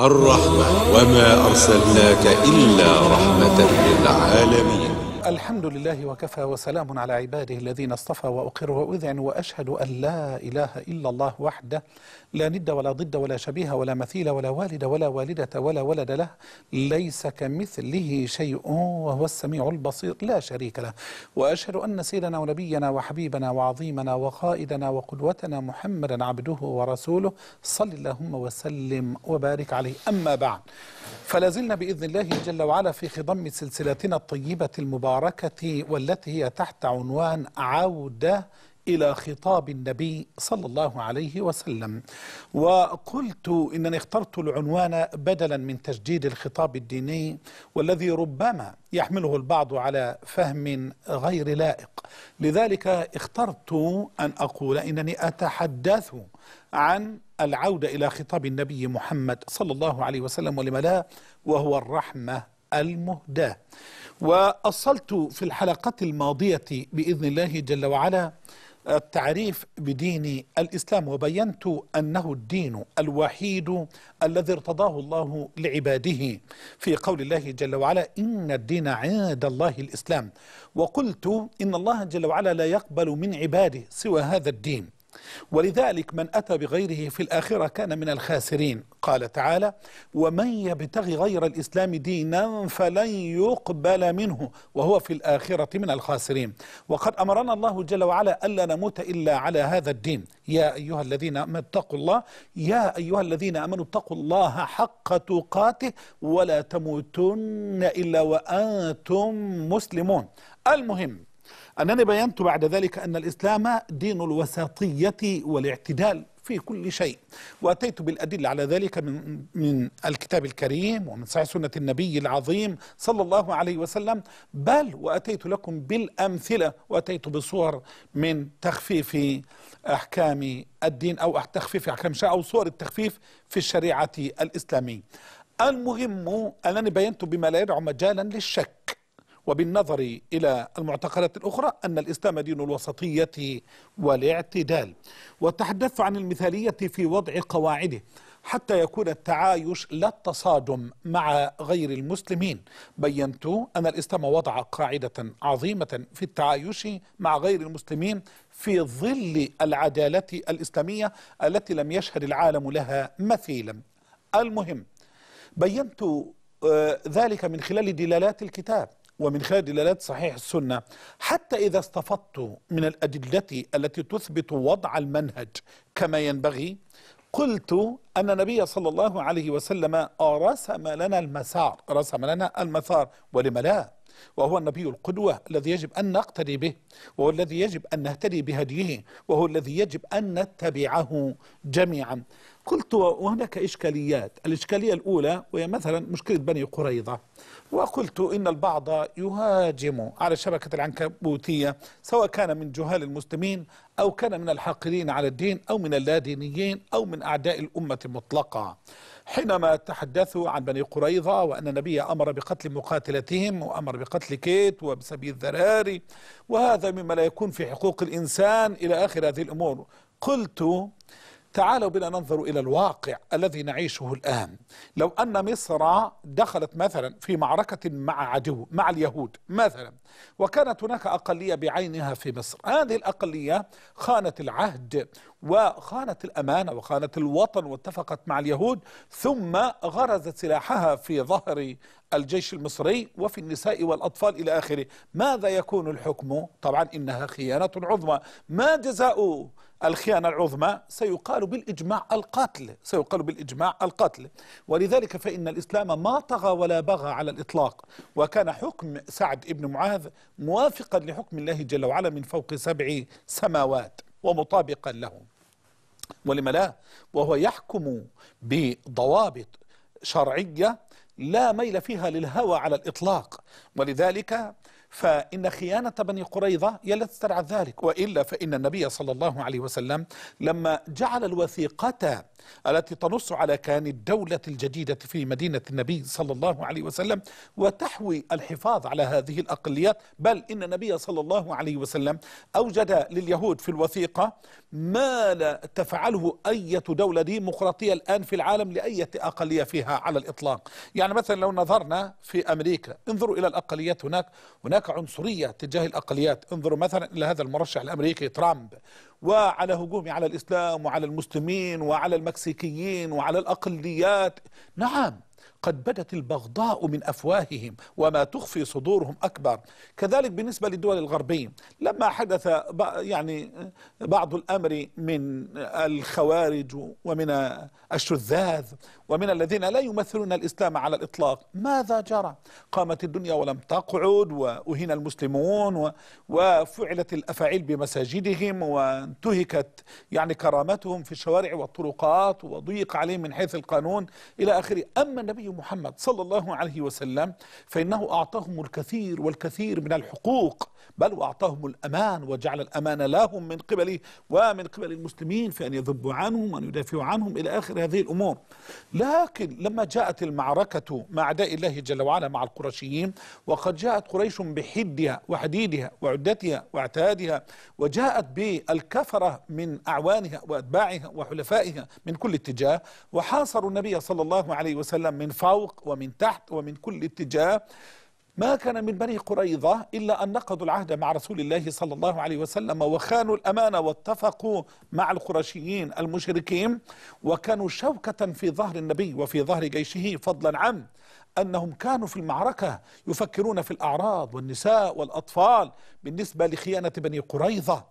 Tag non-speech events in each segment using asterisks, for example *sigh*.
الرحمة وما أرسلناك إلا رحمة للعالمين الحمد لله وكفى وسلام على عباده الذين اصطفى وأقر وأذعن وأشهد أن لا إله إلا الله وحده لا ند ولا ضد ولا شبيه ولا مثيل ولا والد ولا والدة ولا ولد له ليس كمثله شيء وهو السميع البصير لا شريك له وأشهد أن سيدنا ونبينا وحبيبنا وعظيمنا وقائدنا وقدوتنا محمدا عبده ورسوله صل اللهم وسلم وبارك عليه أما بعد فلازلنا بإذن الله جل وعلا في خضم سلسلتنا الطيبة المباركة المباركة والتي هي تحت عنوان عودة إلى خطاب النبي صلى الله عليه وسلم وقلت إنني اخترت العنوان بدلا من تجديد الخطاب الديني والذي ربما يحمله البعض على فهم غير لائق لذلك اخترت أن أقول إنني أتحدث عن العودة إلى خطاب النبي محمد صلى الله عليه وسلم ولم لا وهو الرحمة المهداة واصلت في الحلقه الماضيه باذن الله جل وعلا آه، التعريف بدين الاسلام وبينت انه الدين الوحيد الذي ارتضاه الله لعباده في قول الله جل وعلا ان الدين عند الله الاسلام وقلت ان الله جل وعلا لا يقبل من عباده سوى هذا الدين ولذلك من أتى بغيره في الآخرة كان من الخاسرين قال تعالى ومن يبتغي غير الإسلام دينا فلن يقبل منه وهو في الآخرة من الخاسرين وقد أمرنا الله جل وعلا ألا نموت إلا على هذا الدين يا أيها الذين آمنوا اتقوا الله يا أيها الذين آمنوا اتقوا الله حق تقاته ولا تموتن إلا وأنتم مسلمون المهم أنني بينت بعد ذلك أن الإسلام دين الوساطية والاعتدال في كل شيء وأتيت بالأدلة على ذلك من, من الكتاب الكريم ومن صحيح سنة النبي العظيم صلى الله عليه وسلم بل وأتيت لكم بالأمثلة وأتيت بصور من تخفيف أحكام الدين أو تخفيف أحكام الشريعة أو صور التخفيف في الشريعة الإسلامية المهم أنني بينت بما لا يدعو مجالا للشك وبالنظر إلى المعتقدات الأخرى أن الإسلام دين الوسطية والاعتدال وتحدث عن المثالية في وضع قواعده حتى يكون التعايش لا التصادم مع غير المسلمين بينت أن الإسلام وضع قاعدة عظيمة في التعايش مع غير المسلمين في ظل العدالة الإسلامية التي لم يشهد العالم لها مثيلا المهم بينت آه، ذلك من خلال دلالات الكتاب ومن خلال دلالات صحيح السنة حتى إذا استفدت من الأدلة التي تثبت وضع المنهج كما ينبغي قلت أن النبي صلى الله عليه وسلم رسم لنا المسار رسم لنا المسار ولم لا وهو النبي القدوة الذي يجب أن نقتدي به وهو الذي يجب أن نهتدي بهديه وهو الذي يجب أن نتبعه جميعا قلت وهناك إشكاليات الإشكالية الأولى وهي مثلا مشكلة بني قريظة وقلت إن البعض يهاجم على الشبكة العنكبوتية سواء كان من جهال المسلمين أو كان من الحاقدين على الدين أو من اللادينيين أو من أعداء الأمة المطلقة حينما تحدثوا عن بني قريظة وأن النبي أمر بقتل مقاتلتهم وأمر بقتل كيت وبسبي الذراري وهذا مما لا يكون في حقوق الإنسان إلى آخر هذه الأمور قلت تعالوا بنا ننظر إلى الواقع الذي نعيشه الآن لو أن مصر دخلت مثلا في معركة مع عدو مع اليهود مثلا وكانت هناك أقلية بعينها في مصر هذه الأقلية خانت العهد وخانت الأمانة وخانت الوطن واتفقت مع اليهود ثم غرزت سلاحها في ظهر الجيش المصري وفي النساء والأطفال إلى آخره ماذا يكون الحكم؟ طبعا إنها خيانة عظمى ما جزاء الخيانة العظمى سيقال بالإجماع القتل سيقال بالإجماع القتل ولذلك فإن الإسلام ما طغى ولا بغى على الإطلاق وكان حكم سعد بن معاذ موافقا لحكم الله جل وعلا من فوق سبع سماوات ومطابقا له ولم لا وهو يحكم بضوابط شرعية لا ميل فيها للهوى على الإطلاق ولذلك فإن خيانة بني قريظة هي التي ترعى ذلك وإلا فإن النبي صلى الله عليه وسلم لما جعل الوثيقة التي تنص على كيان الدولة الجديدة في مدينة النبي صلى الله عليه وسلم وتحوي الحفاظ على هذه الأقليات بل إن النبي صلى الله عليه وسلم أوجد لليهود في الوثيقة ما لا تفعله أي دولة ديمقراطية الآن في العالم لأية أقلية فيها على الإطلاق يعني مثلا لو نظرنا في أمريكا انظروا إلى الأقليات هناك هناك عنصرية تجاه الأقليات انظروا مثلا إلى هذا المرشح الأمريكي ترامب وعلى هجومه على الإسلام وعلى المسلمين وعلى المكسيكيين وعلى الأقليات نعم قد بدت البغضاء من أفواههم وما تخفي صدورهم أكبر كذلك بالنسبة للدول الغربية لما حدث يعني بعض الأمر من الخوارج ومن الشذاذ ومن الذين لا يمثلون الإسلام على الإطلاق ماذا جرى؟ قامت الدنيا ولم تقعد وأهين المسلمون وفعلت الأفاعيل بمساجدهم وانتهكت يعني كرامتهم في الشوارع والطرقات وضيق عليهم من حيث القانون إلى آخره أما النبي محمد صلى الله عليه وسلم فإنه أعطاهم الكثير والكثير من الحقوق بل وأعطاهم الأمان وجعل الأمان لهم من قبله ومن قبل المسلمين في أن يذبوا عنهم وأن يدافعوا عنهم إلى آخر هذه الأمور لكن لما جاءت المعركة مع أعداء الله جل وعلا مع القرشيين وقد جاءت قريش بحدها وحديدها وعدتها واعتادها وجاءت بالكفرة من أعوانها وأتباعها وحلفائها من كل اتجاه وحاصروا النبي صلى الله عليه وسلم من فوق ومن تحت ومن كل اتجاه ما كان من بني قريظة إلا أن نقضوا العهد مع رسول الله صلى الله عليه وسلم وخانوا الأمانة واتفقوا مع القرشيين المشركين وكانوا شوكة في ظهر النبي وفي ظهر جيشه فضلا عن أنهم كانوا في المعركة يفكرون في الأعراض والنساء والأطفال بالنسبة لخيانة بني قريظة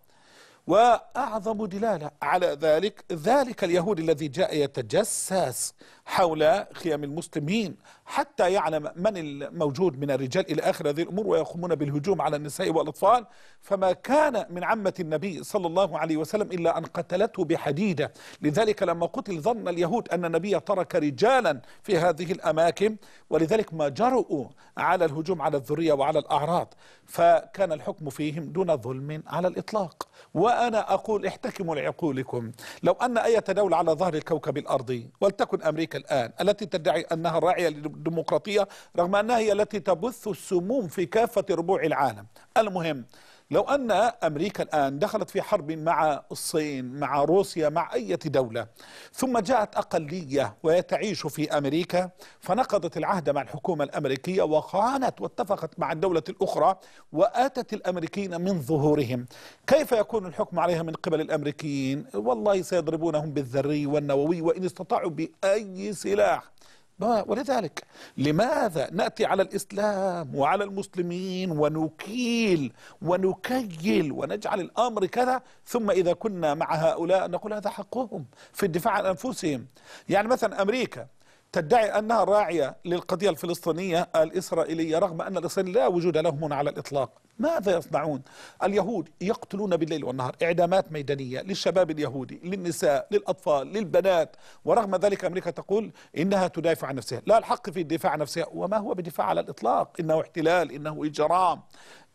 وأعظم دلالة على ذلك ذلك اليهود الذي جاء يتجسس حول خيام المسلمين حتى يعلم من الموجود من الرجال إلى آخر هذه الأمور ويقومون بالهجوم على النساء والأطفال فما كان من عمة النبي صلى الله عليه وسلم إلا أن قتلته بحديدة لذلك لما قتل ظن اليهود أن النبي ترك رجالا في هذه الأماكن ولذلك ما جرؤوا على الهجوم على الذرية وعلى الأعراض فكان الحكم فيهم دون ظلم على الإطلاق وأنا أقول احتكموا لعقولكم لو أن أي دولة على ظهر الكوكب الأرضي ولتكن أمريكا الآن التي تدعي أنها الراعية للديمقراطية رغم أنها هي التي تبث السموم في كافة ربوع العالم المهم لو أن أمريكا الآن دخلت في حرب مع الصين مع روسيا مع أي دولة ثم جاءت أقلية ويتعيش في أمريكا فنقضت العهد مع الحكومة الأمريكية وخانت واتفقت مع الدولة الأخرى وآتت الأمريكيين من ظهورهم كيف يكون الحكم عليها من قبل الأمريكيين والله سيضربونهم بالذري والنووي وإن استطاعوا بأي سلاح ولذلك لماذا نأتي على الإسلام وعلى المسلمين ونكيل ونكيل ونجعل الأمر كذا ثم إذا كنا مع هؤلاء نقول هذا حقهم في الدفاع عن أنفسهم يعني مثلا أمريكا تدعي أنها راعية للقضية الفلسطينية الإسرائيلية رغم أن الإسرائيليين لا وجود لهم على الإطلاق ماذا يصنعون اليهود يقتلون بالليل والنهار إعدامات ميدانية للشباب اليهودي للنساء للأطفال للبنات ورغم ذلك أمريكا تقول إنها تدافع عن نفسها لا الحق في الدفاع عن نفسها وما هو بدفاع على الإطلاق إنه احتلال إنه إجرام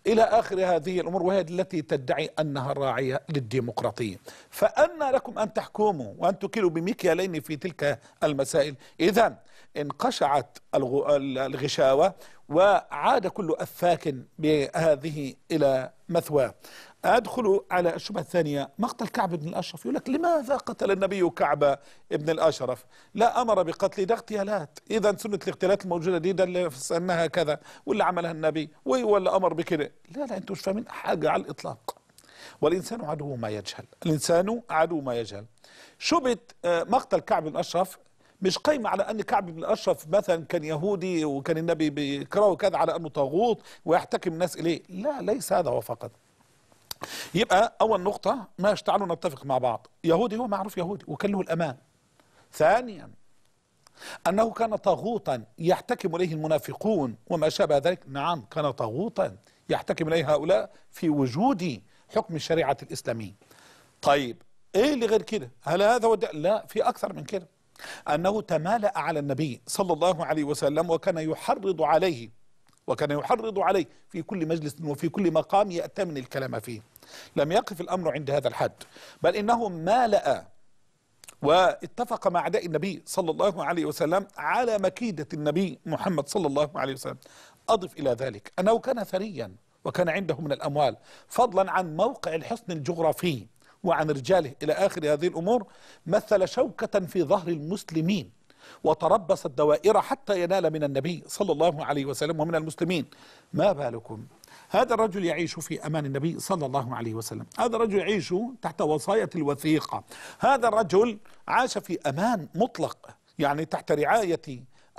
إلى آخر هذه الأمور وهي التي تدعي أنها الراعية للديمقراطية فأنا لكم أن تحكموا وأن تكلوا بمكيالين في تلك المسائل إذا انقشعت الغشاوة وعاد كل أفاك بهذه إلى مثواه أدخل على الشبهة الثانية مقتل كعب بن الأشرف يقول لك لماذا قتل النبي كعب بن الأشرف لا أمر بقتل ده اغتيالات إذا سنة الاغتيالات الموجودة دي ده اللي سنها كذا واللي عملها النبي وهو اللي أمر بكده لا لا أنتم مش فاهمين حاجة على الإطلاق والإنسان عدو ما يجهل الإنسان عدو ما يجهل شبهة آه، مقتل كعب بن الأشرف مش قايمه على ان كعب بن الأشرف مثلا كان يهودي وكان النبي بيكرهه كذا على انه طاغوت ويحتكم الناس اليه لا ليس هذا هو فقط يبقى اول نقطه ما تعالوا نتفق مع بعض يهودي هو معروف يهودي وكان له الامان ثانيا انه كان طاغوتا يحتكم اليه المنافقون وما شابه ذلك نعم كان طاغوتا يحتكم اليه هؤلاء في وجود حكم الشريعه الاسلاميه طيب ايه اللي غير كده هل هذا لا في اكثر من كده أنه تمالأ على النبي صلى الله عليه وسلم وكان يحرض عليه وكان يحرض عليه في كل مجلس وفي كل مقام يأتمن الكلام فيه لم يقف الأمر عند هذا الحد بل إنه مالأ واتفق مع أعداء النبي صلى الله عليه وسلم على مكيدة النبي محمد صلى الله عليه وسلم أضف إلى ذلك أنه كان ثريا وكان عنده من الأموال فضلا عن موقع الحصن الجغرافي وعن رجاله إلى آخر هذه الأمور مثل شوكة في ظهر المسلمين وتربص الدوائر حتى ينال من النبي صلى الله عليه وسلم ومن المسلمين ما بالكم هذا الرجل يعيش في أمان النبي صلى الله عليه وسلم هذا الرجل يعيش تحت وصاية الوثيقة هذا الرجل عاش في أمان مطلق يعني تحت رعاية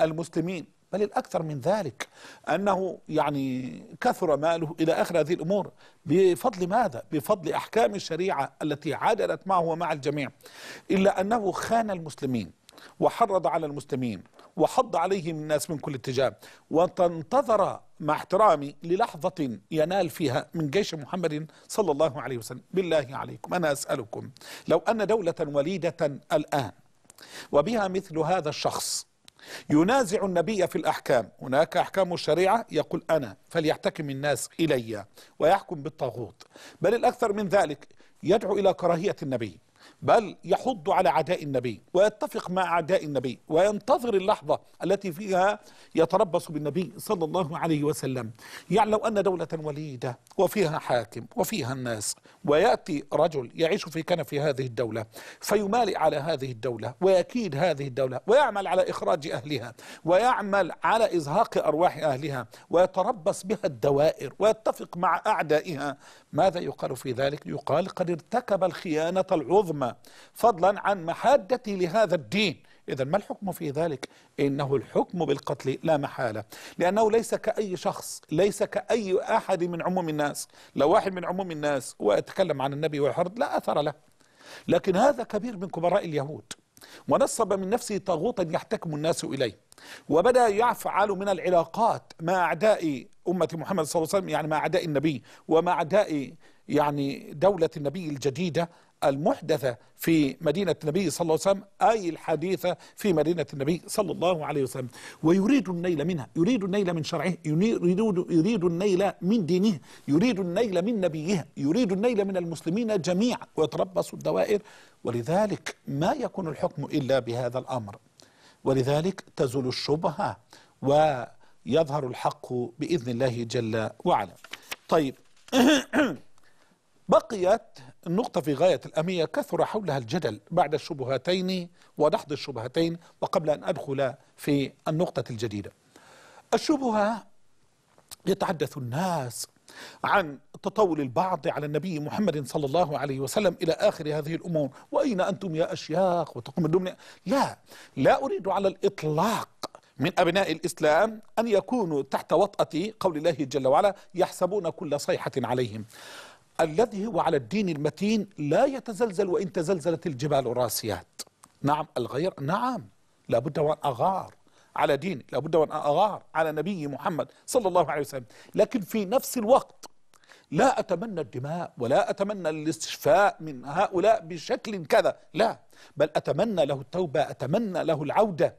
المسلمين بل الأكثر من ذلك أنه يعني كثر ماله إلى آخر هذه الأمور بفضل ماذا؟ بفضل أحكام الشريعة التي عادلت معه ومع الجميع إلا أنه خان المسلمين وحرض على المسلمين وحض عليهم الناس من كل اتجاه وتنتظر مع احترامي للحظة ينال فيها من جيش محمد صلى الله عليه وسلم بالله عليكم أنا أسألكم لو أن دولة وليدة الآن وبها مثل هذا الشخص ينازع النبي في الأحكام هناك أحكام الشريعة يقول أنا فليحتكم الناس إلي ويحكم بالطاغوت بل الأكثر من ذلك يدعو إلى كراهية النبي بل يحض على اعداء النبي ويتفق مع اعداء النبي وينتظر اللحظه التي فيها يتربص بالنبي صلى الله عليه وسلم يعني لو ان دوله وليده وفيها حاكم وفيها الناس وياتي رجل يعيش في كنف هذه الدوله فيمالئ على هذه الدوله ويكيد هذه الدوله ويعمل على اخراج اهلها ويعمل على ازهاق ارواح اهلها ويتربص بها الدوائر ويتفق مع اعدائها ماذا يقال في ذلك يقال قد ارتكب الخيانه العظمى فضلا عن محادتي لهذا الدين إذا ما الحكم في ذلك؟ إنه الحكم بالقتل لا محالة لأنه ليس كأي شخص ليس كأي أحد من عموم الناس لو واحد من عموم الناس وأتكلم عن النبي والحرد لا أثر له لكن هذا كبير من كبراء اليهود ونصب من نفسه طاغوتا يحتكم الناس إليه وبدأ يفعل من العلاقات مع أعداء أمة محمد صلى الله عليه وسلم يعني مع أعداء النبي ومع أعداء يعني دولة النبي الجديدة المحدثة في مدينة النبي صلى الله عليه وسلم أي الحديثة في مدينة النبي صلى الله عليه وسلم ويريد النيل منها يريد النيل من شرعه يريد, يريد النيل من دينه يريد النيل من نبيه يريد النيل من المسلمين جميعا ويتربص الدوائر ولذلك ما يكون الحكم إلا بهذا الأمر ولذلك تزول الشبهة ويظهر الحق بإذن الله جل وعلا طيب *clears throat* بقيت النقطة في غاية الأهمية كثر حولها الجدل بعد الشبهتين ونحض الشبهتين وقبل أن أدخل في النقطة الجديدة الشبهة يتحدث الناس عن تطول البعض على النبي محمد صلى الله عليه وسلم إلى آخر هذه الأمور وأين أنتم يا أشياخ وتقوم الدمنة لا لا أريد على الإطلاق من أبناء الإسلام أن يكونوا تحت وطأة قول الله جل وعلا يحسبون كل صيحة عليهم الذي هو على الدين المتين لا يتزلزل وإن تزلزلت الجبال راسيات نعم الغير نعم لابد وأن أغار على ديني لابد وأن أغار على نبي محمد صلى الله عليه وسلم لكن في نفس الوقت لا أتمنى الدماء ولا أتمنى الاستشفاء من هؤلاء بشكل كذا لا بل أتمنى له التوبة أتمنى له العودة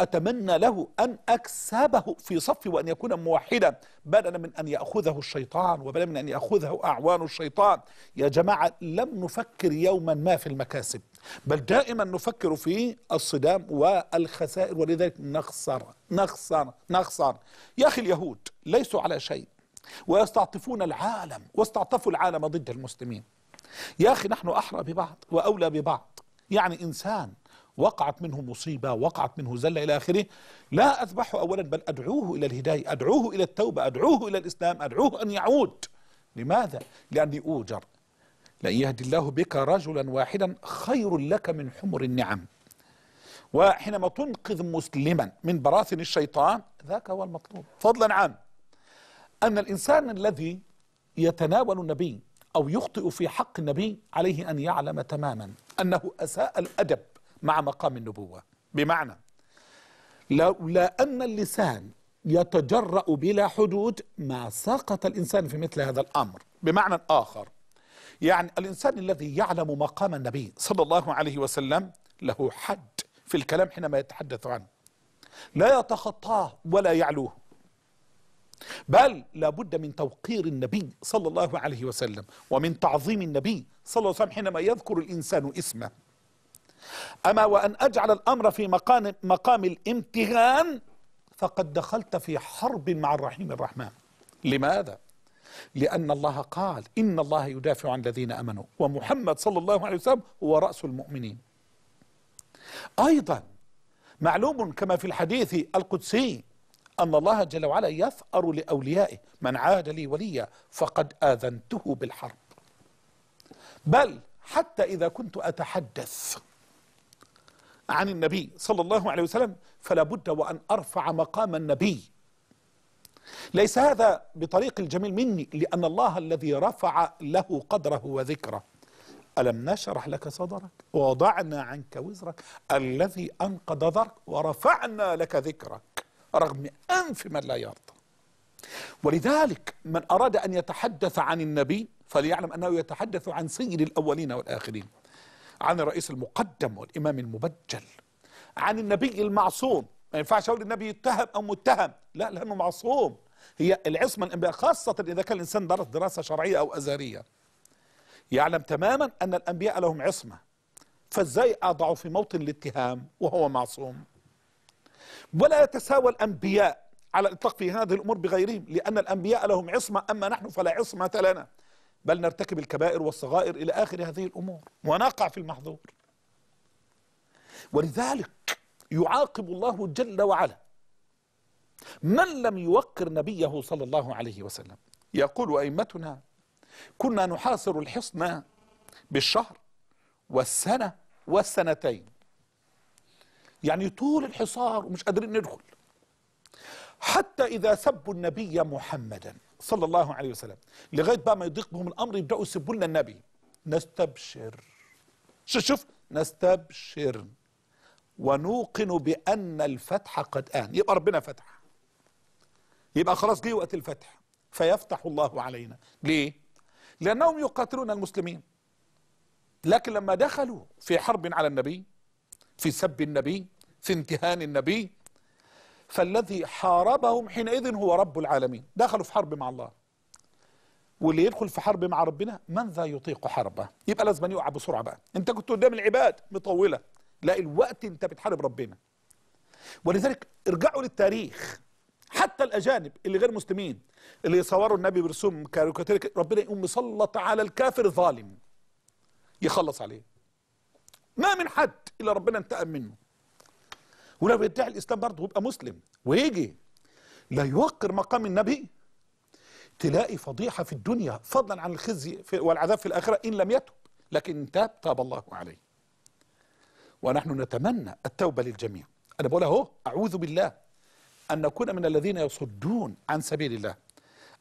أتمنى له أن أكسبه في صفي وأن يكون موحدا بدلا من أن يأخذه الشيطان وبدلا من أن يأخذه أعوان الشيطان يا جماعة لم نفكر يوما ما في المكاسب بل دائما نفكر في الصدام والخسائر ولذلك نخسر نخسر نخسر يا أخي اليهود ليسوا على شيء ويستعطفون العالم واستعطفوا العالم ضد المسلمين يا أخي نحن أحرى ببعض وأولى ببعض يعني إنسان وقعت منه مصيبة وقعت منه زلة إلى آخره لا أذبحه أولا بل أدعوه إلى الهداية أدعوه إلى التوبة أدعوه إلى الإسلام أدعوه أن يعود لماذا؟ لأني أوجر لأن يهدي الله بك رجلا واحدا خير لك من حمر النعم وحينما تنقذ مسلما من براثن الشيطان ذاك هو المطلوب فضلا عن أن الإنسان الذي يتناول النبي أو يخطئ في حق النبي عليه أن يعلم تماما أنه أساء الأدب مع مقام النبوة بمعنى لولا أن اللسان يتجرأ بلا حدود ما سقط الإنسان في مثل هذا الأمر بمعنى آخر يعني الإنسان الذي يعلم مقام النبي صلى الله عليه وسلم له حد في الكلام حينما يتحدث عنه لا يتخطاه ولا يعلوه بل لابد من توقير النبي صلى الله عليه وسلم ومن تعظيم النبي صلى الله عليه وسلم حينما يذكر الإنسان اسمه أما وأن أجعل الأمر في مقام, مقام الامتهان فقد دخلت في حرب مع الرحيم الرحمن لماذا؟ لأن الله قال إن الله يدافع عن الذين أمنوا ومحمد صلى الله عليه وسلم هو رأس المؤمنين أيضا معلوم كما في الحديث القدسي أن الله جل وعلا يثأر لأوليائه من عاد لي وليا فقد آذنته بالحرب بل حتى إذا كنت أتحدث عن النبي صلى الله عليه وسلم فلا بد وأن أرفع مقام النبي ليس هذا بطريق الجميل مني لأن الله الذي رفع له قدره وذكره ألم نشرح لك صدرك ووضعنا عنك وزرك الذي أنقض ظهرك ورفعنا لك ذكرك رغم أنف من لا يرضى ولذلك من أراد أن يتحدث عن النبي فليعلم أنه يتحدث عن سيد الأولين والآخرين عن الرئيس المقدم والإمام المبجل عن النبي المعصوم ما ينفعش أقول النبي يتهم أو متهم لا لأنه معصوم هي العصمة الأنبياء خاصة إذا كان الإنسان درس دراسة شرعية أو أزهرية يعلم تماما أن الأنبياء لهم عصمة فازاي أضعه في موطن الاتهام وهو معصوم ولا يتساوى الأنبياء على الإطلاق في هذه الأمور بغيرهم لأن الأنبياء لهم عصمة أما نحن فلا عصمة لنا بل نرتكب الكبائر والصغائر إلى آخر هذه الأمور ونقع في المحظور ولذلك يعاقب الله جل وعلا من لم يوقر نبيه صلى الله عليه وسلم يقول أئمتنا كنا نحاصر الحصن بالشهر والسنة والسنتين يعني طول الحصار ومش قادرين ندخل حتى إذا سبوا النبي محمدا صلى الله عليه وسلم لغايه بقى ما يضيق بهم الامر يبداوا يسبوا لنا النبي نستبشر شوف شوف نستبشر ونوقن بان الفتح قد ان يبقى ربنا فتح يبقى خلاص جه وقت الفتح فيفتح الله علينا ليه لانهم يقاتلون المسلمين لكن لما دخلوا في حرب على النبي في سب النبي في امتهان النبي فالذي حاربهم حينئذ هو رب العالمين دخلوا في حرب مع الله واللي يدخل في حرب مع ربنا من ذا يطيق حربه يبقى لازم يقع بسرعه بقى انت كنت قدام العباد مطوله لا الوقت انت بتحارب ربنا ولذلك ارجعوا للتاريخ حتى الاجانب اللي غير مسلمين اللي يصوروا النبي برسوم كاريكاتير ربنا يقوم مسلط على الكافر ظالم يخلص عليه ما من حد الا ربنا انتقم منه ولو يدعي الاسلام برضه ويبقى مسلم ويجي لا يوقر مقام النبي تلاقي فضيحه في الدنيا فضلا عن الخزي والعذاب في الاخره ان لم يتب لكن تاب تاب الله عليه ونحن نتمنى التوبه للجميع انا بقول اهو اعوذ بالله ان نكون من الذين يصدون عن سبيل الله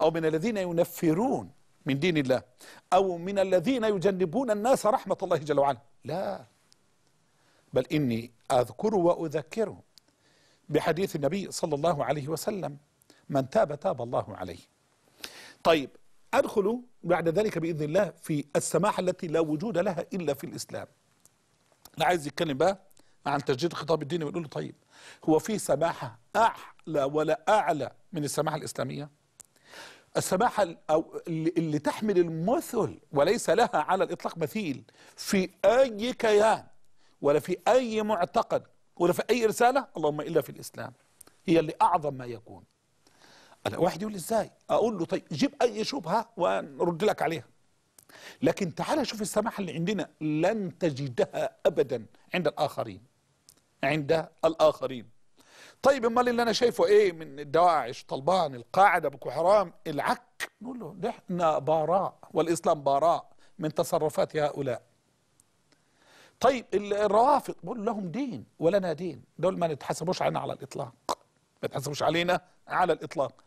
او من الذين ينفرون من دين الله او من الذين يجنبون الناس رحمه الله جل وعلا لا بل إني أذكر وأذكر بحديث النبي صلى الله عليه وسلم من تاب تاب الله عليه طيب أدخل بعد ذلك بإذن الله في السماحة التي لا وجود لها إلا في الإسلام لا عايز يتكلم بقى عن تجديد خطاب الدين ويقول له طيب هو في سماحة أعلى ولا أعلى من السماحة الإسلامية السماحة أو اللي تحمل المثل وليس لها على الإطلاق مثيل في أي كيان ولا في أي معتقد ولا في أي رسالة اللهم إلا في الإسلام هي اللي أعظم ما يكون واحد يقول إزاي أقول له طيب جيب أي شبهة ونرد لك عليها لكن تعال شوف السماحة اللي عندنا لن تجدها أبدا عند الآخرين عند الآخرين طيب امال اللي انا شايفه ايه من الدواعش طلبان القاعده بكو حرام العك نقول له احنا براء والاسلام براء من تصرفات هؤلاء طيب الروافض بقول لهم دين ولنا دين دول ما نتحسبوش علينا على الاطلاق ما نتحسبوش علينا على الاطلاق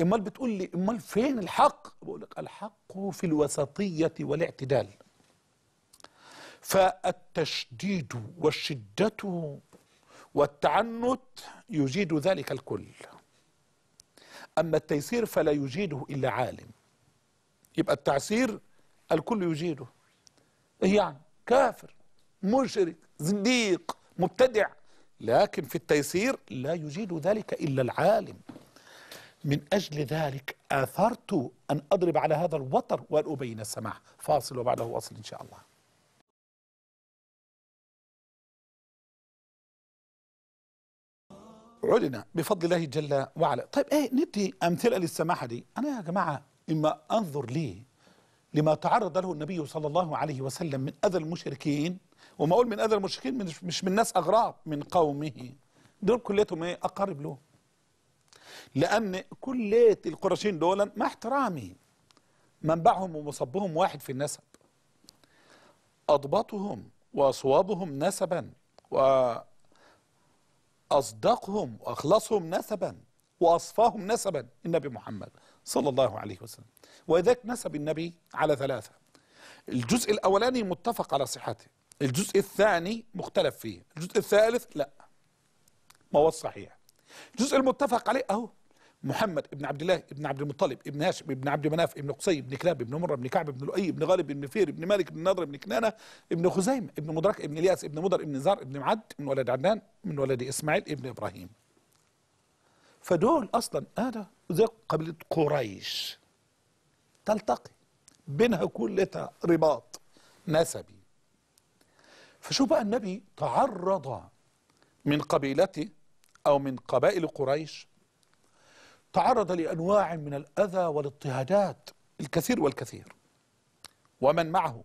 امال بتقول لي امال فين الحق بقول لك الحق في الوسطيه والاعتدال فالتشديد والشده والتعنت يجيد ذلك الكل اما التيسير فلا يجيده الا عالم يبقى التعسير الكل يجيده إيه يعني كافر مشرك زنديق مبتدع لكن في التيسير لا يجيد ذلك إلا العالم من أجل ذلك آثرت أن أضرب على هذا الوتر وأن أبين السماع فاصل وبعده واصل إن شاء الله عدنا بفضل الله جل وعلا طيب ايه ندي امثله للسماحه دي انا يا جماعه اما انظر ليه لما تعرض له النبي صلى الله عليه وسلم من اذى المشركين وما اقول من اذى المشركين مش من ناس اغراب من قومه دول كليتهم ايه اقارب له لان كليه القرشين دول مع احترامي منبعهم ومصبهم واحد في النسب اضبطهم واصوابهم نسبا واصدقهم واخلصهم نسبا واصفاهم نسبا النبي محمد صلى الله عليه وسلم وذاك نسب النبي على ثلاثه الجزء الاولاني متفق على صحته الجزء الثاني مختلف فيه الجزء الثالث لا ما هو الصحيح الجزء المتفق عليه اهو محمد ابن عبد الله ابن عبد المطلب ابن هاشم ابن عبد مناف ابن قصي ابن كلاب ابن مره ابن كعب ابن لؤي ابن غالب ابن فير ابن مالك ابن نضر ابن كنانه ابن خزيمه ابن مدرك ابن الياس ابن مضر ابن نزار ابن معد من ولد عدنان من ولد اسماعيل ابن ابراهيم فدول اصلا هذا زي قبيله قريش تلتقي بينها كلها رباط نسبي فشو بقى النبي تعرض من قبيلته أو من قبائل قريش تعرض لأنواع من الأذى والاضطهادات الكثير والكثير ومن معه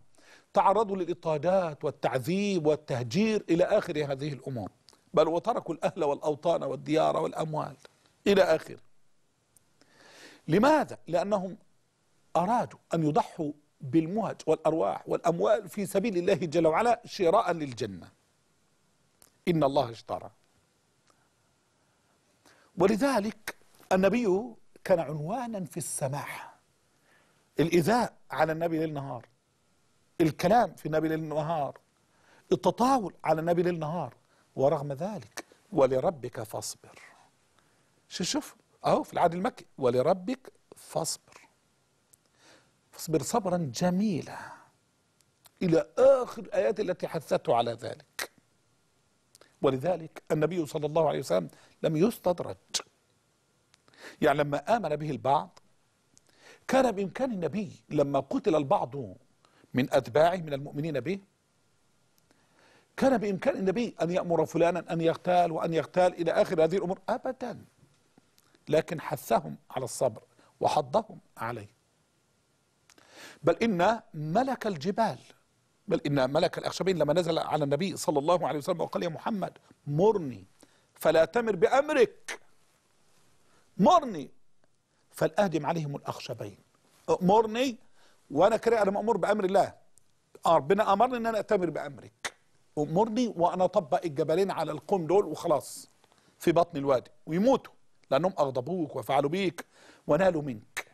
تعرضوا للإضطهادات والتعذيب والتهجير إلى آخر هذه الأمور بل وتركوا الأهل والأوطان والديار والأموال إلى آخر لماذا؟ لأنهم أرادوا أن يضحوا بالمهج والأرواح والأموال في سبيل الله جل وعلا شراء للجنة إن الله اشترى ولذلك النبي كان عنوانا في السماح الإذاء على النبي ليل نهار الكلام في النبي ليل نهار التطاول على النبي ليل نهار ورغم ذلك ولربك فاصبر شوف اهو في العهد المكي ولربك فاصبر فاصبر صبرا جميلا إلى آخر الآيات التي حثته على ذلك ولذلك النبي صلى الله عليه وسلم لم يستدرج يعني لما آمن به البعض كان بإمكان النبي لما قتل البعض من أتباعه من المؤمنين به كان بإمكان النبي أن يأمر فلانا أن يغتال وأن يغتال إلى آخر هذه الأمور أبدا لكن حثهم على الصبر وحضهم عليه بل إن ملك الجبال بل إن ملك الأخشبين لما نزل على النبي صلى الله عليه وسلم وقال يا محمد مرني فلا تمر بأمرك مرني فالأهدم عليهم الأخشبين أمرني وأنا كريه أنا مأمور بأمر الله ربنا أمرني إن أنا أتمر بأمرك أمرني وأنا أطبق الجبلين على القوم دول وخلاص في بطن الوادي ويموتوا لأنهم أغضبوك وفعلوا بيك ونالوا منك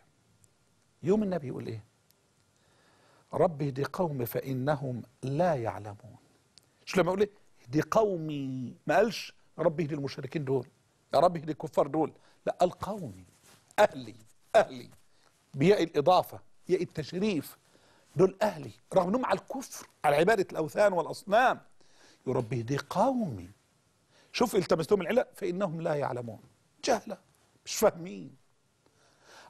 يوم النبي يقول إيه ربي دي قومي فإنهم لا يعلمون شو لما يقول دي قومي ما قالش رب اهدي المشركين دول يا رب اهدي الكفار دول لا قال قومي أهلي أهلي بياء الإضافة ياء التشريف دول أهلي رغم أنهم على الكفر على عبادة الأوثان والأصنام يا ربي دي قومي شوف التمستهم العلة فإنهم لا يعلمون جهلة مش فاهمين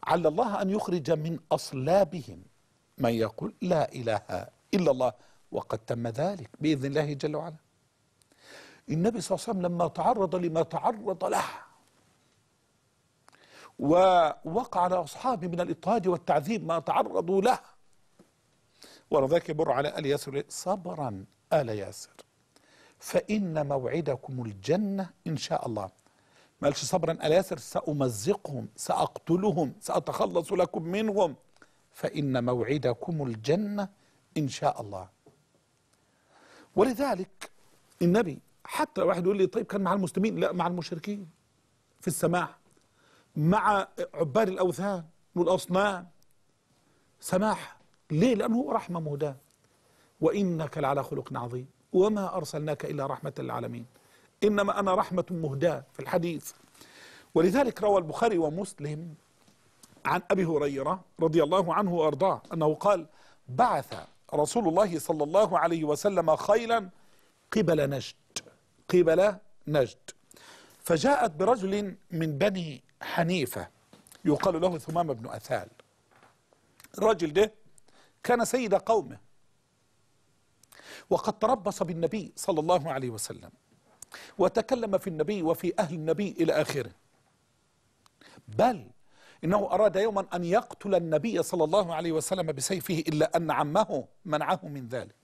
على الله أن يخرج من أصلابهم من يقول لا إله إلا الله وقد تم ذلك بإذن الله جل وعلا النبي صلى الله عليه وسلم لما تعرض لما تعرض له ووقع على أصحابه من الإضطهاد والتعذيب ما تعرضوا له ولذلك يمر على آل ياسر صبرا آل ياسر فإن موعدكم الجنة إن شاء الله ما قالش صبرا آل ياسر سأمزقهم سأقتلهم سأتخلص لكم منهم فإن موعدكم الجنة إن شاء الله ولذلك النبي حتى واحد يقول لي طيب كان مع المسلمين لا مع المشركين في السماح مع عبار الأوثان والأصنام سماح ليه لأنه هو رحمة مهداة وإنك لعلى خلق عظيم وما أرسلناك إلا رحمة للعالمين إنما أنا رحمة مهداة في الحديث ولذلك روى البخاري ومسلم عن أبي هريرة رضي الله عنه وأرضاه أنه قال بعث رسول الله صلى الله عليه وسلم خيلا قبل نجد قبل نجد فجاءت برجل من بني حنيفة يقال له ثمام بن أثال الرجل ده كان سيد قومه وقد تربص بالنبي صلى الله عليه وسلم وتكلم في النبي وفي أهل النبي إلى آخره بل إنه أراد يوما أن يقتل النبي صلى الله عليه وسلم بسيفه إلا أن عمه منعه من ذلك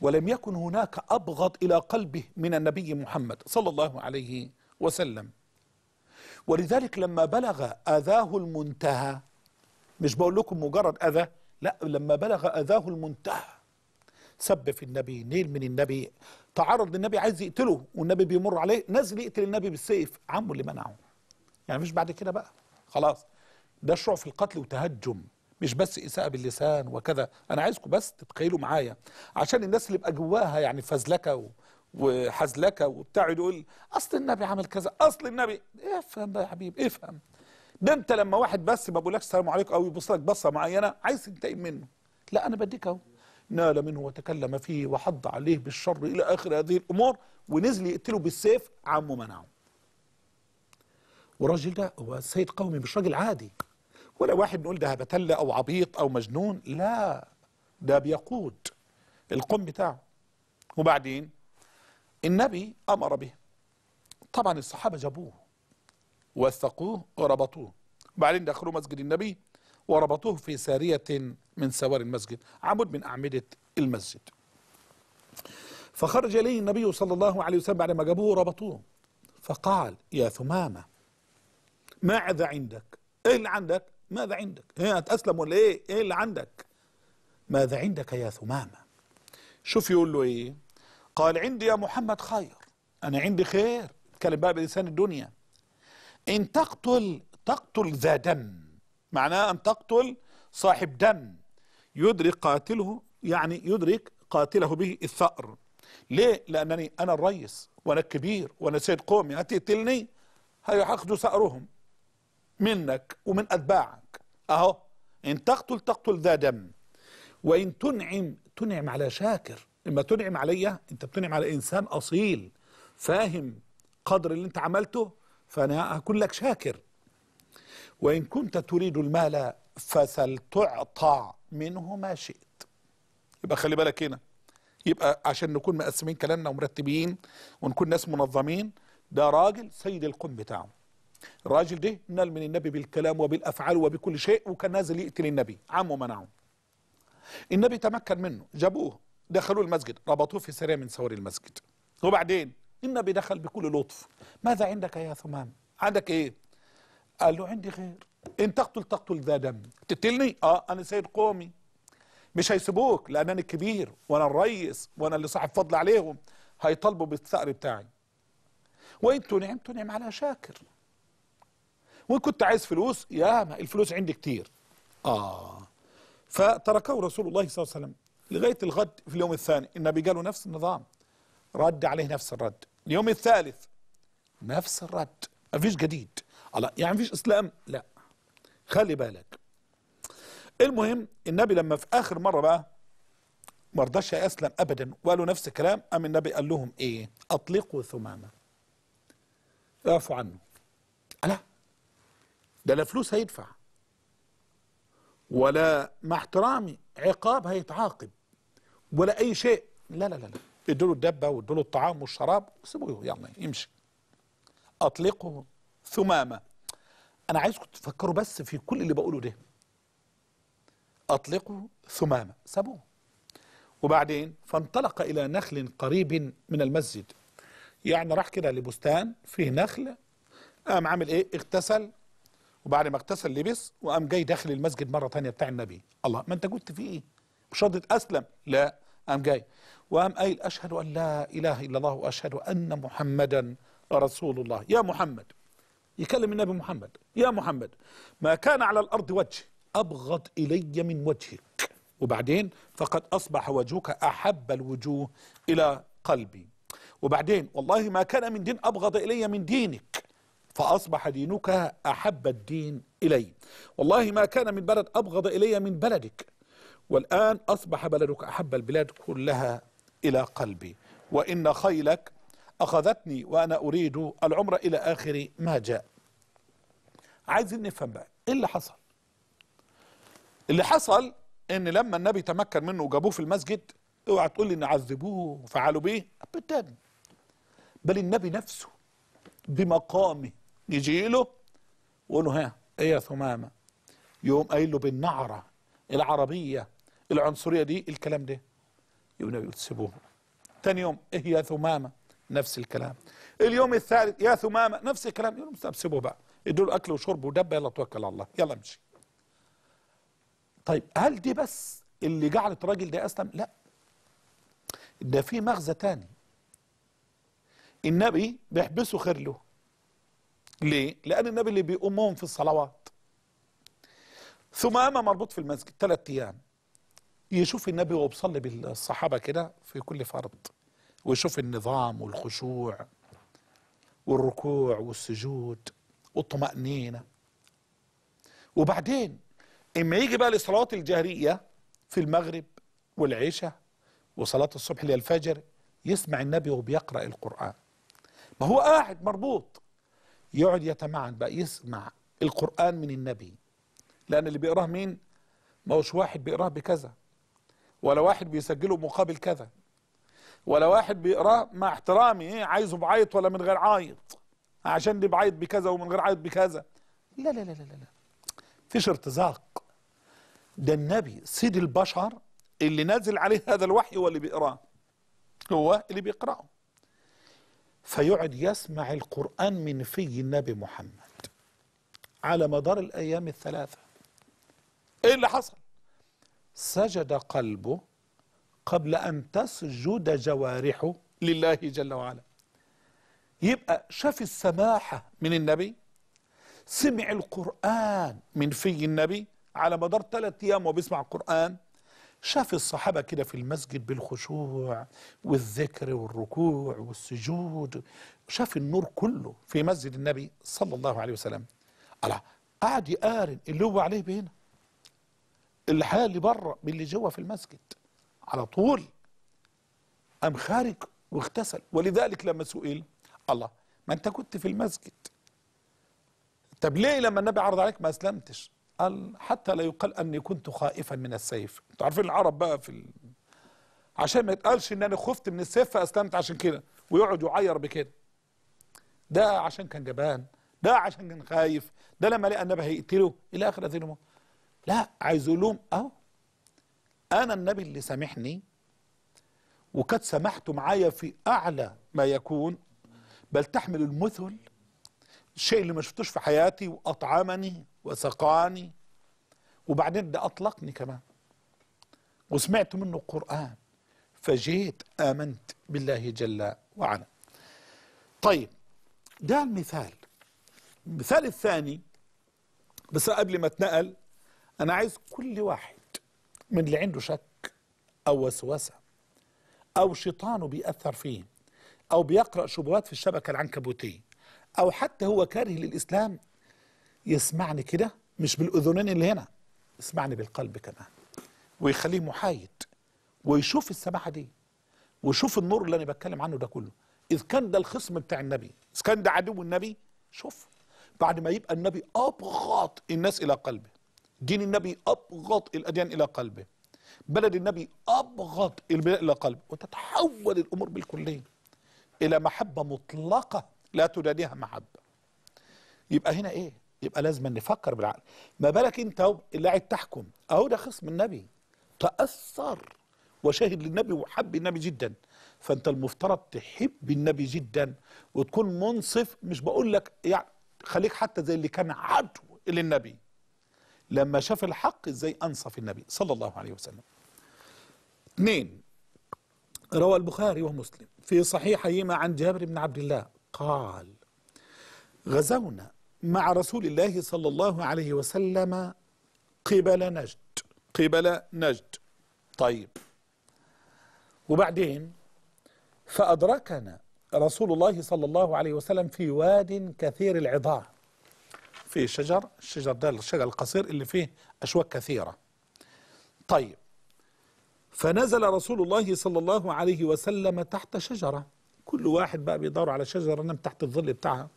ولم يكن هناك أبغض إلى قلبه من النبي محمد صلى الله عليه وسلم ولذلك لما بلغ أذاه المنتهى مش بقول لكم مجرد أذى لا لما بلغ أذاه المنتهى سب في النبي نيل من النبي تعرض للنبي عايز يقتله والنبي بيمر عليه نزل يقتل النبي بالسيف عمه اللي منعه يعني مش بعد كده بقى خلاص ده الشعور في القتل وتهجم مش بس إساءة باللسان وكذا أنا عايزكم بس تتخيلوا معايا عشان الناس اللي بقى جواها يعني فزلكة وحزلكة وبتاع يقول أصل النبي عمل كذا أصل النبي افهم بقى يا حبيبي افهم ده أنت لما واحد بس ما بقولكش السلام عليكم أو يبص لك بصة معينة عايز تنتقم منه لا أنا بديك أهو نال منه وتكلم فيه وحض عليه بالشر إلى آخر هذه الأمور ونزل يقتله بالسيف عمه منعه والراجل ده هو سيد قومي مش راجل عادي ولا واحد بنقول ده بتلة او عبيط او مجنون لا ده بيقود القوم بتاعه وبعدين النبي امر به طبعا الصحابه جابوه وثقوه وربطوه وبعدين دخلوا مسجد النبي وربطوه في ساريه من سوار المسجد عمود من اعمده المسجد فخرج اليه النبي صلى الله عليه وسلم بعدما جابوه وربطوه فقال يا ثمامه ماذا عندك ايه اللي عندك ماذا عندك هي هتأسلم ولا ايه ايه اللي عندك ماذا عندك يا ثمامة شوف يقول له ايه قال عندي يا محمد خير انا عندي خير اتكلم بقى بلسان الدنيا ان تقتل تقتل ذا دم معناه ان تقتل صاحب دم يدرك قاتله يعني يدرك قاتله به الثأر ليه لانني انا الريس وانا الكبير وانا سيد قومي هتقتلني هياخذوا ثأرهم منك ومن أتباعك أهو إن تقتل تقتل ذا دم وإن تنعم تنعم على شاكر إما تنعم عليا أنت بتنعم على إنسان أصيل فاهم قدر اللي أنت عملته فأنا هكون لك شاكر وإن كنت تريد المال فسلتعطى منه ما شئت يبقى خلي بالك هنا يبقى عشان نكون مقسمين كلامنا ومرتبين ونكون ناس منظمين ده راجل سيد القوم بتاعه الراجل ده نال من النبي بالكلام وبالافعال وبكل شيء وكان نازل يقتل النبي عمه منعه النبي تمكن منه جابوه دخلوه المسجد ربطوه في سريه من سوار المسجد وبعدين النبي دخل بكل لطف ماذا عندك يا ثمام عندك ايه قال له عندي خير ان تقتل تقتل ذا دم تقتلني اه انا سيد قومي مش هيسيبوك لان انا الكبير وانا الريس وانا اللي صاحب فضل عليهم هيطالبوا بالثأر بتاعي وانتوا نعمتوا نعم على شاكر وان كنت عايز فلوس ما الفلوس عندي كتير اه فتركه رسول الله صلى الله عليه وسلم لغايه الغد في اليوم الثاني النبي قال نفس النظام رد عليه نفس الرد اليوم الثالث نفس الرد ما فيش جديد على يعني فيش اسلام لا خلي بالك المهم النبي لما في اخر مره بقى ما رضاش يسلم ابدا وقالوا نفس الكلام قام النبي قال لهم ايه اطلقوا ثمامه اعفوا عنه لا ده لا فلوس هيدفع ولا مع احترامي عقاب هيتعاقب ولا اي شيء لا لا لا ادوا له الدبه وادوا الطعام والشراب وسيبوه يلا يمشي اطلقه ثمامه انا عايزكم تفكروا بس في كل اللي بقوله ده اطلقه ثمامه سابوه وبعدين فانطلق الى نخل قريب من المسجد يعني راح كده لبستان فيه نخل قام عامل ايه اغتسل وبعد ما اغتسل لبس وقام جاي داخل المسجد مره تانية بتاع النبي الله ما انت قلت في ايه مش راضي اسلم لا قام جاي وقام قايل اشهد ان لا اله الا الله واشهد ان محمدا رسول الله يا محمد يكلم النبي محمد يا محمد ما كان على الارض وجه ابغض الي من وجهك وبعدين فقد اصبح وجهك احب الوجوه الى قلبي وبعدين والله ما كان من دين ابغض الي من دينك فأصبح دينك أحب الدين إلي والله ما كان من بلد أبغض إلي من بلدك والآن أصبح بلدك أحب البلاد كلها إلى قلبي وإن خيلك أخذتني وأنا أريد العمر إلى آخر ما جاء عايزين نفهم بقى إيه اللي حصل اللي حصل إن لما النبي تمكن منه وجابوه في المسجد اوعى تقول لي ان عذبوه وفعلوا بيه ابدا بل النبي نفسه بمقامه يجي له ويقول له ها ايه يا ثمامه يقوم قايل له بالنعره العربيه العنصريه دي الكلام ده يقوم يقول سيبوه تاني يوم ايه يا ثمامه نفس الكلام اليوم الثالث يا ثمامه نفس الكلام يقول له سيبوه بقى ادوا له اكل وشرب ودبه يلا توكل على الله يلا امشي طيب هل دي بس اللي جعلت الراجل ده اسلم لا ده في مغزى تاني النبي بيحبسه خير له ليه؟ لأن النبي اللي بيقومهم في الصلوات ثمامة مربوط في المسجد ثلاث أيام يشوف النبي وهو بيصلي بالصحابة كده في كل فرض ويشوف النظام والخشوع والركوع والسجود والطمأنينة وبعدين اما يجي بقى للصلوات الجهرية في المغرب والعشاء وصلاة الصبح للفجر يسمع النبي وهو بيقرأ القرآن ما هو قاعد مربوط يقعد يتمعن بقى يسمع القرآن من النبي لأن اللي بيقراه مين؟ ما هوش واحد بيقراه بكذا ولا واحد بيسجله مقابل كذا ولا واحد بيقراه مع احترامي ايه عايزه بعيط ولا من غير عيط عشان دي بعيط بكذا ومن غير عيط بكذا لا لا لا لا لا فيش ارتزاق ده النبي سيد البشر اللي نازل عليه هذا الوحي هو اللي بيقراه هو اللي بيقراه فيقعد يسمع القرآن من في النبي محمد على مدار الأيام الثلاثة إيه اللي حصل سجد قلبه قبل أن تسجد جوارحه لله جل وعلا يبقى شاف السماحة من النبي سمع القرآن من في النبي على مدار ثلاثة أيام وبيسمع القرآن شاف الصحابة كده في المسجد بالخشوع والذكر والركوع والسجود شاف النور كله في مسجد النبي صلى الله عليه وسلم الله قعد يقارن اللي هو عليه بهنا الحياة اللي بره باللي جوه في المسجد على طول قام خارج واغتسل ولذلك لما سئل الله ما انت كنت في المسجد طب ليه لما النبي عرض عليك ما اسلمتش قال حتى لا يقال اني كنت خائفا من السيف انتوا عارفين العرب بقى في ال... عشان ما يتقالش ان انا خفت من السيف فاسلمت عشان كده ويقعد يعير بكده ده عشان كان جبان ده عشان كان خايف ده لما لقى النبي هيقتله الى اخر هذه الامور لا عايز يقول لهم اهو انا النبي اللي سامحني وقد سمحت معايا في اعلى ما يكون بل تحمل المثل الشيء اللي ما شفتوش في حياتي واطعمني وسقاني وبعدين ده اطلقني كمان وسمعت منه القران فجيت امنت بالله جل وعلا طيب ده المثال المثال الثاني بس قبل ما اتنقل انا عايز كل واحد من اللي عنده شك او وسوسه او شيطانه بيأثر فيه او بيقرأ شبهات في الشبكة العنكبوتية أو حتى هو كاره للإسلام يسمعني كده مش بالأذنين اللي هنا يسمعني بالقلب كمان ويخليه محايد ويشوف السماحة دي وشوف النور اللي أنا بتكلم عنه ده كله إذ كان ده الخصم بتاع النبي إذ كان ده عدو النبي شوف بعد ما يبقى النبي أبغض الناس إلى قلبه دين النبي أبغض الأديان إلى قلبه بلد النبي أبغض البلاد إلى قلبه وتتحول الأمور بالكلية إلى محبة مطلقة لا تناديها محبة يبقى هنا ايه يبقى لازم نفكر بالعقل ما بالك انت اللاعب تحكم اهو ده خصم النبي تأثر وشاهد للنبي وحب النبي جدا فانت المفترض تحب النبي جدا وتكون منصف مش بقول لك يعني خليك حتى زي اللي كان عدو للنبي لما شاف الحق ازاي انصف النبي صلى الله عليه وسلم اثنين روى البخاري ومسلم في صحيحيهما عن جابر بن عبد الله قال غزونا مع رسول الله صلى الله عليه وسلم قبل نجد قبل نجد طيب وبعدين فأدركنا رسول الله صلى الله عليه وسلم في واد كثير العظام فيه شجر الشجر ده الشجر القصير اللي فيه أشواك كثيرة طيب فنزل رسول الله صلى الله عليه وسلم تحت شجرة كل واحد بقى بيدور على شجره نم تحت الظل بتاعها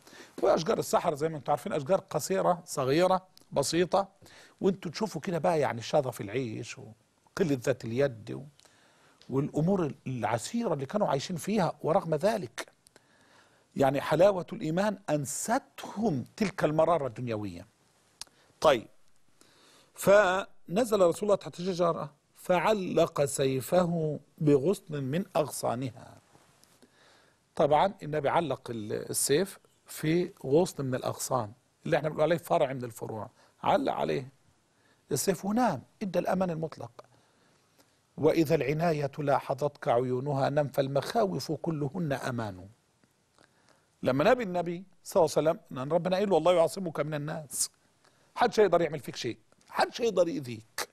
واشجار الصحراء زي ما انتم عارفين اشجار قصيره صغيره بسيطه وانتم تشوفوا كده بقى يعني شظف العيش وقله ذات اليد و... والامور العسيره اللي كانوا عايشين فيها ورغم ذلك يعني حلاوه الايمان انستهم تلك المراره الدنيويه طيب فنزل رسول الله تحت الشجرة فعلق سيفه بغصن من اغصانها طبعا النبي علق السيف في غصن من الأغصان اللي احنا بنقول عليه فرع من الفروع علق عليه السيف ونام ادى الأمان المطلق وإذا العناية لاحظتك عيونها نم فالمخاوف كلهن أمان لما نبي النبي صلى الله عليه وسلم ان ربنا قال له والله يعصمك من الناس حدش هيقدر يعمل فيك شيء حدش هيقدر يأذيك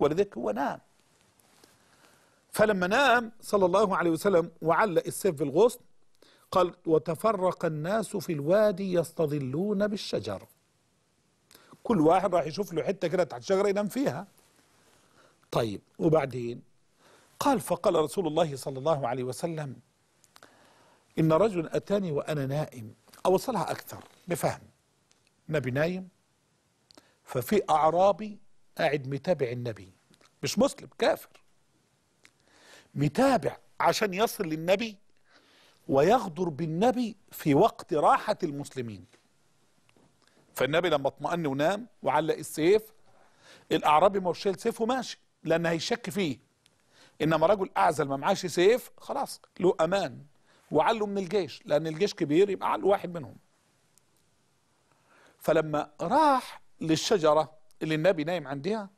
ولذلك هو نام فلما نام صلى الله عليه وسلم وعلق السيف في الغصن قال وتفرق الناس في الوادي يستظلون بالشجر كل واحد راح يشوف له حته كده تحت شجره ينام فيها طيب وبعدين قال فقال رسول الله صلى الله عليه وسلم ان رجل اتاني وانا نائم اوصلها اكثر بفهم نبي نايم ففي اعرابي قاعد متابع النبي مش مسلم كافر متابع عشان يصل للنبي ويغدر بالنبي في وقت راحة المسلمين فالنبي لما اطمأن ونام وعلق السيف الأعرابي ما شايل سيفه ماشي لأن هيشك فيه إنما رجل أعزل ما معاش سيف خلاص له أمان وعله من الجيش لأن الجيش كبير يبقى عله واحد منهم فلما راح للشجرة اللي النبي نايم عندها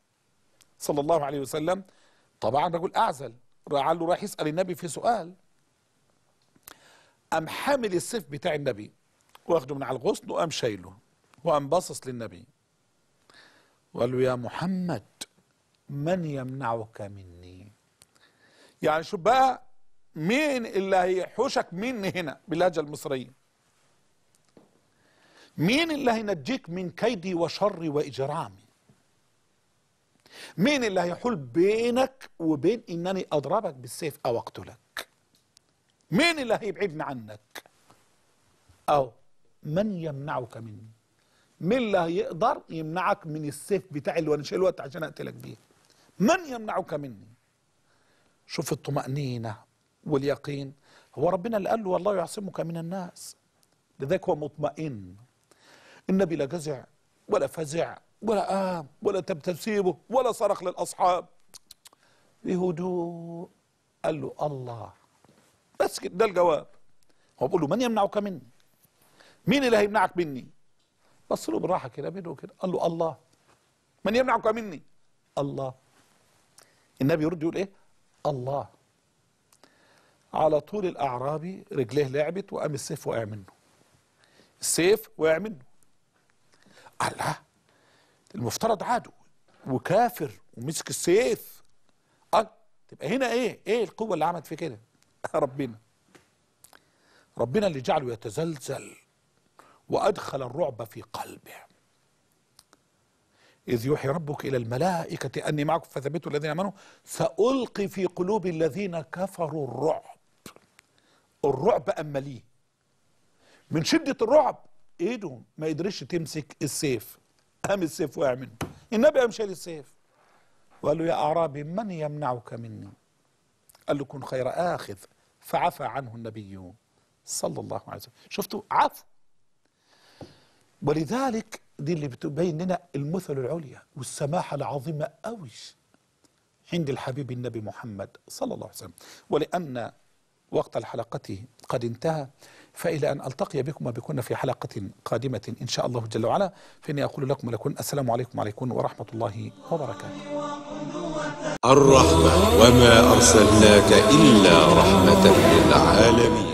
صلى الله عليه وسلم طبعا رجل أعزل لعله راح يسال النبي في سؤال قام حامل السيف بتاع النبي واخده من على الغصن وقام شايله وقام باصص للنبي وقال له يا محمد من يمنعك مني يعني شوف بقى مين اللي هيحوشك مني هنا باللهجه المصريه مين اللي هينجيك من كيدي وشري واجرامي مين اللي هيحول بينك وبين انني اضربك بالسيف او اقتلك مين اللي هيبعدني عنك او من يمنعك مني مين اللي هيقدر يمنعك من السيف بتاعي اللي انا شايله عشان اقتلك بيه من يمنعك مني شوف الطمأنينة واليقين هو ربنا اللي قال له والله يعصمك من الناس لذلك هو مطمئن النبي لا جزع ولا فزع ولا قام ولا تبتسيبه ولا صرخ للأصحاب بهدوء قال له الله بس كده ده الجواب هو بيقول له من يمنعك مني مين اللي هيمنعك مني بص له بالراحه كده بينه كده قال له الله من يمنعك مني الله النبي يرد يقول ايه الله على طول الاعرابي رجليه لعبت وقام السيف وقع منه السيف وقع منه الله المفترض عدو وكافر ومسك السيف أه تبقى هنا ايه ايه القوة اللي عملت في كده *laughs* ربنا ربنا اللي جعله يتزلزل وأدخل الرعب في قلبه إذ يوحي ربك إلى الملائكة أني معكم فثبتوا الذين آمنوا سألقي في قلوب الذين كفروا الرعب الرعب أما ليه من شدة الرعب إيده ما يدريش تمسك السيف قام السيف وقع منه النبي قام شال السيف وقال له يا أعرابي من يمنعك مني قال له كن خير آخذ فعفى عنه النبي صلى الله عليه وسلم شفتوا عفو ولذلك دي اللي بتبين لنا المثل العليا والسماحة العظيمة قوي عند الحبيب النبي محمد صلى الله عليه وسلم ولأن وقت الحلقة قد انتهى فإلى أن ألتقي بكم وبكن في حلقة قادمة إن شاء الله جل وعلا فإني أقول لكم ولكن السلام عليكم وعليكم ورحمة الله وبركاته الرحمة وما أرسلناك إلا رحمة للعالمين